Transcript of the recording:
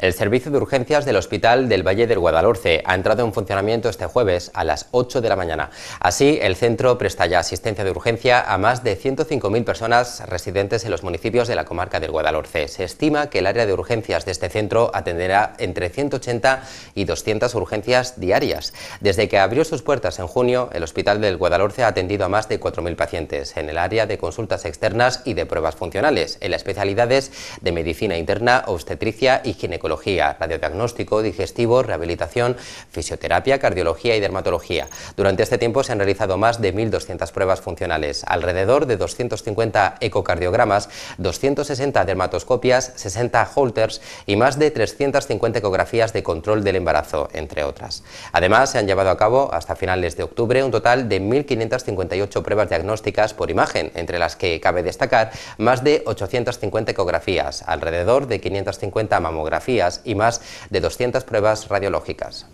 El servicio de urgencias del Hospital del Valle del Guadalhorce ha entrado en funcionamiento este jueves a las 8 de la mañana. Así, el centro presta ya asistencia de urgencia a más de 105.000 personas residentes en los municipios de la comarca del Guadalhorce. Se estima que el área de urgencias de este centro atenderá entre 180 y 200 urgencias diarias. Desde que abrió sus puertas en junio, el Hospital del Guadalhorce ha atendido a más de 4.000 pacientes en el área de consultas externas y de pruebas funcionales, en las especialidades de medicina interna, obstetricia y ginecología radiodiagnóstico, digestivo, rehabilitación, fisioterapia, cardiología y dermatología. Durante este tiempo se han realizado más de 1.200 pruebas funcionales, alrededor de 250 ecocardiogramas, 260 dermatoscopias, 60 holters y más de 350 ecografías de control del embarazo, entre otras. Además, se han llevado a cabo hasta finales de octubre un total de 1.558 pruebas diagnósticas por imagen, entre las que cabe destacar más de 850 ecografías, alrededor de 550 mamografías, y más de 200 pruebas radiológicas.